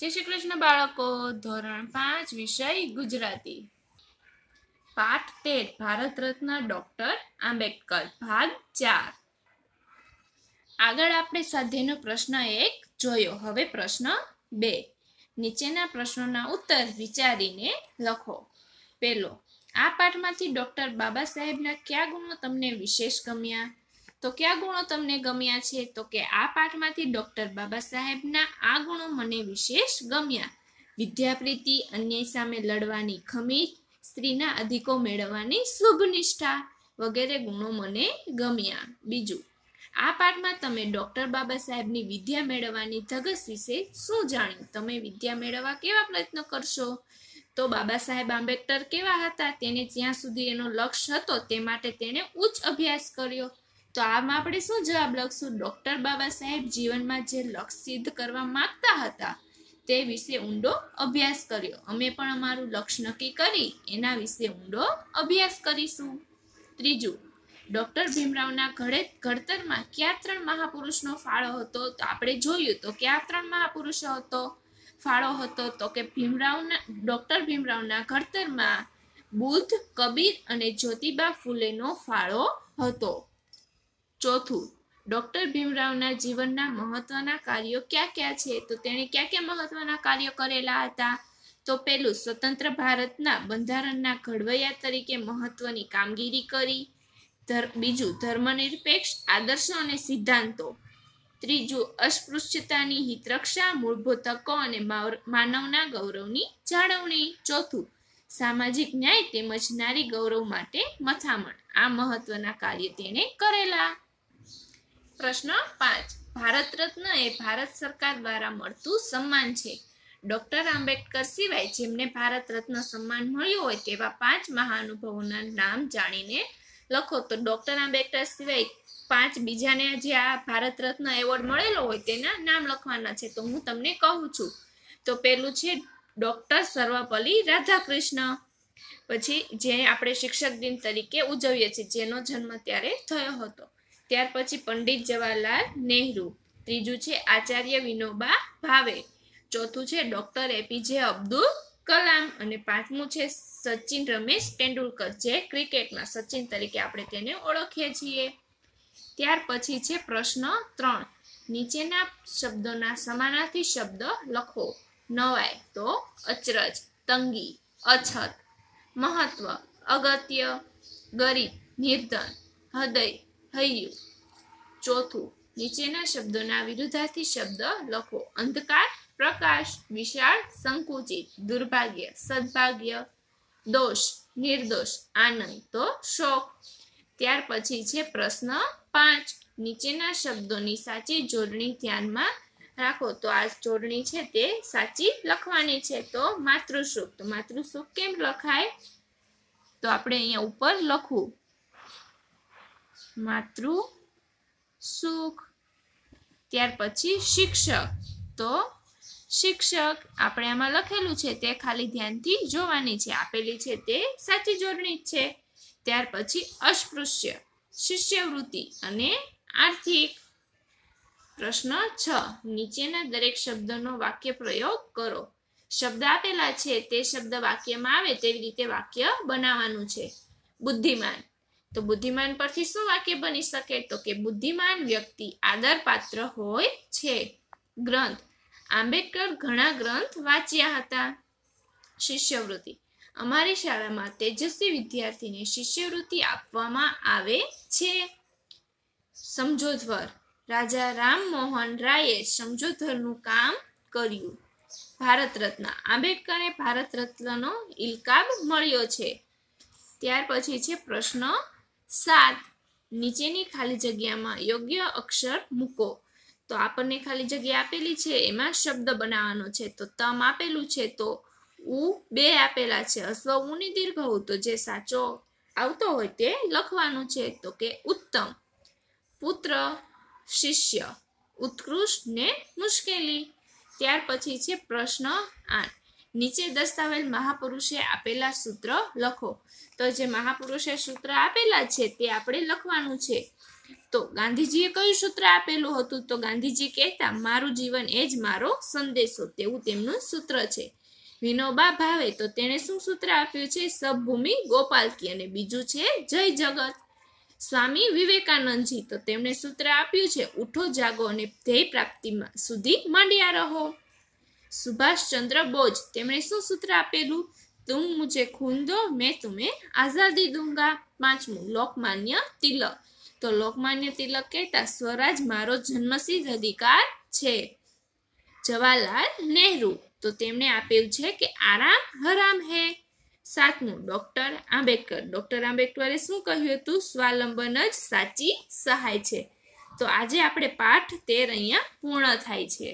જય શ્રી કૃષ્ણ બાળકો ધોરણ પાંચ વિષય ગુજરાતી પાઠ તેર ભારત રત્ન ડોક્ટર આંબેડકર ભાગ ચાર આગળ આપણે સાધ્યનો પ્રશ્ન એક જોયો હવે પ્રશ્ન બે નીચેના પ્રશ્નોના ઉત્તર વિચારીને લખો પેલો આ પાઠમાંથી ડોક્ટર બાબા સાહેબના કયા ગુણો તમને વિશેષ ગમ્યા તો કયા ગુણો તમને ગમ્યા છે તો કે આ પાઠમાંથી ડૉક્ટર બાબા સાહેબના આ ગુણો મને વિશેષ ગમ્યા વિદ્યાપ્રીતિ અન્યાય સામે લડવાની ખમીર સ્ત્રીના અધિકો મેળવવાની શુભ નિષ્ઠા વગેરે ગુણો મને ગમ્યા બીજું આ પાઠમાં તમે ડૉક્ટર બાબા સાહેબની વિદ્યા મેળવવાની ધગસ વિશે શું જાણ્યું તમે વિદ્યા મેળવવા કેવા પ્રયત્નો કરશો તો બાબા સાહેબ આંબેડકર કેવા હતા તેને જ્યાં સુધી એનો લક્ષ્ય હતો તે માટે તેણે ઉચ્ચ અભ્યાસ કર્યો તો આમાં આપણે શું જવાબ લખશું ડૉક્ટર બાબા સાહેબ જીવનમાં જે લક્ષ સિદ્ધ કરવા માગતા હતા તે વિશે ઊંડો અભ્યાસ કર્યો અમે પણ અમારું લક્ષ્ય નક્કી કરી એના વિશે ઊંડો અભ્યાસ કરીશું ત્રીજું ડૉક્ટર ભીમરાવના ઘડે ઘડતરમાં કયા ત્રણ મહાપુરુષનો ફાળો હતો તો આપણે જોયું તો કયા ત્રણ મહાપુરુષો હતો ફાળો હતો તો કે ભીમરાવના ડૉક્ટર ભીમરાવના ઘડતરમાં બુદ્ધ કબીર અને જ્યોતિબા ફૂલેનો ફાળો હતો ચોથું ડૉક્ટર ભીમરાવના જીવનના મહત્વના કાર્યો ક્યાં ક્યાં છે તો તેણે ક્યાં ક્યાં મહત્વના કાર્યો કરેલા હતા તો પેલું સ્વતંત્ર ભારતના બંધારણના ઘડવૈયા તરીકે મહત્વની કામગીરી કરી બીજું ધર્મનિરપેક્ષ આદર્શો અને સિદ્ધાંતો ત્રીજું અસ્પૃશ્યતાની હિતરક્ષા મૂળભૂત તકો અને માનવના ગૌરવની જાળવણી ચોથું સામાજિક ન્યાય તેમજ નારી ગૌરવ માટે મથામણ આ મહત્વના કાર્ય તેણે કરેલા પ્રશ્ન પાંચ ભારત રત્ન એ ભારત સરકાર દ્વારા મળતું સન્માન છે ડોક્ટર આંબેડકર સિવાય જેમને ભારત રત્ન સન્માન મળ્યું હોય તેવા પાંચ મહાનુભવોના નામ જાણીને લખો તો ડોક્ટર આંબેડકર સિવાય પાંચ બીજાને જે આ ભારત રત્ન એવોર્ડ મળેલો હોય તેના નામ લખવાના છે તો હું તમને કહું છું તો પેલું છે ડોક્ટર સર્વપલ્લી રાધાકૃષ્ણ પછી જે આપણે શિક્ષક દિન તરીકે ઉજવીએ છીએ જેનો જન્મ ત્યારે થયો હતો ત્યાર પછી પંડિત જવાહરલાલ નેહરુ ત્રીજું છે આચાર્ય વિનોબા ભાવે ચોથું છે ડૉક્ટર એપીજે અબ્દુલ કલામ અને પાંચમું છે સચિન રમેશ તેંડુલકર જે ક્રિકેટમાં સચિન તરીકે આપણે તેને ઓળખીએ છીએ ત્યાર પછી છે પ્રશ્ન ત્રણ નીચેના શબ્દોના સમાનાર્થી શબ્દ લખો નવાય તો અચરજ તંગી અછત મહત્વ અગત્ય ગરીબ નિર્ધન હૃદય હૈયું ચોથું નીચેના શબ્દોના વિરુદ્ધાર્થી શબ્દ લખો અંધકાર પ્રકાશ વિશાળ સંકુચિત દુર્ભાગ્ય સદભાગ્ય દોષ નિર્દોષ આનંદ તો શોક ત્યાર પછી છે પ્રશ્ન પાંચ નીચેના શબ્દોની સાચી જોડણી ધ્યાનમાં રાખો તો આ જોડણી છે તે સાચી લખવાની છે તો માતૃસુખ તો માતૃસુખ કેમ લખાય તો આપણે અહીંયા ઉપર લખવું માતૃ સુખ ત્યાર પછી શિક્ષક તો શિક્ષક આપણે આમાં લખેલું છે તે ખાલી ધ્યાનથી જોવાની છે આપેલી છે તે સાચી જોડણી છે ત્યાર પછી અસ્પૃશ્ય શિષ્યવૃત્તિ અને આર્થિક પ્રશ્ન છ નીચેના દરેક શબ્દનો વાક્ય પ્રયોગ કરો શબ્દ આપેલા છે તે શબ્દ વાક્યમાં આવે તેવી રીતે વાક્ય બનાવવાનું છે બુદ્ધિમાન તો બુદ્ધિમાન પરથી શું વાક્ય બની શકે તો કે બુદ્ધિમાન વ્યક્તિ આદરપાત્ર હોય છે ગ્રંથ આંબેડકર ઘણા ગ્રંથ વાંચ્યા હતા શિષ્યવૃત્તિ અમારી શાળામાં તેજસ્વી વિદ્યાર્થીને શિષ્યવૃત્તિ આપવામાં આવે છે સમજોધ્વર રાજા રામમોહન રાયે સમજોધ્વરનું કામ કર્યું ભારત રત્ન આંબેડકરને ભારત રત્નનો ઇલકાબ મળ્યો છે ત્યાર પછી છે પ્રશ્ન સાત નીચેની ખાલી જગ્યામાં યોગ્ય અક્ષર મૂકો તો આપણને ખાલી જગ્યા આપેલી છે એમાં શબ્દ બનાવવાનો છે તો તમ આપેલું છે તો ઉ બે આપેલા છે અશ્વ ઉની દીર્ઘ તો જે સાચો આવતો હોય તે લખવાનું છે તો કે ઉત્તમ પુત્ર શિષ્ય ઉત્કૃષ્ટ ને મુશ્કેલી ત્યાર પછી છે પ્રશ્ન આઠ નીચે દર્શાવેલ મહાપુરુષે આપેલા સૂત્ર લખો તો જે મહાપુરુષે સૂત્ર આપેલા છે તે આપણે લખવાનું છે તો ગાંધીજીએ કયું સૂત્ર આપેલું હતું તો ગાંધીજી કહેતા મારું જીવન એ જ મારો સંદેશો તેવું તેમનું સૂત્ર છે વિનોબા ભાવે તો તેણે શું સૂત્ર આપ્યું છે સબભૂમિ ગોપાલકી અને બીજું છે જય જગત સ્વામી વિવેકાનંદજી તો તેમણે સૂત્ર આપ્યું છે ઉઠો જાગો અને ધ્યેય પ્રાપ્તિમાં સુધી માંડ્યા રહો સુભાષચંદ્ર બોઝ તેમણે શું સૂત્ર આપેલું તું મુજે ખૂન દો મેં તુમે આઝાદી દૂંગા પાંચમું લોકમાન્ય તિલક તો લોકમાન્ય તિલક કહેતા સ્વરાજ મારો જન્મસિદ્ધ અધિકાર છે જવાહરલાલ નહેરુ તો તેમણે આપેલું છે કે આરામ હરામ હે સાતમું ડોક્ટર આંબેડકર ડોક્ટર આંબેડકરે શું કહ્યું હતું સ્વાવલંબન જ સાચી સહાય છે તો આજે આપણે પાઠ તેર અહીંયા પૂર્ણ થાય છે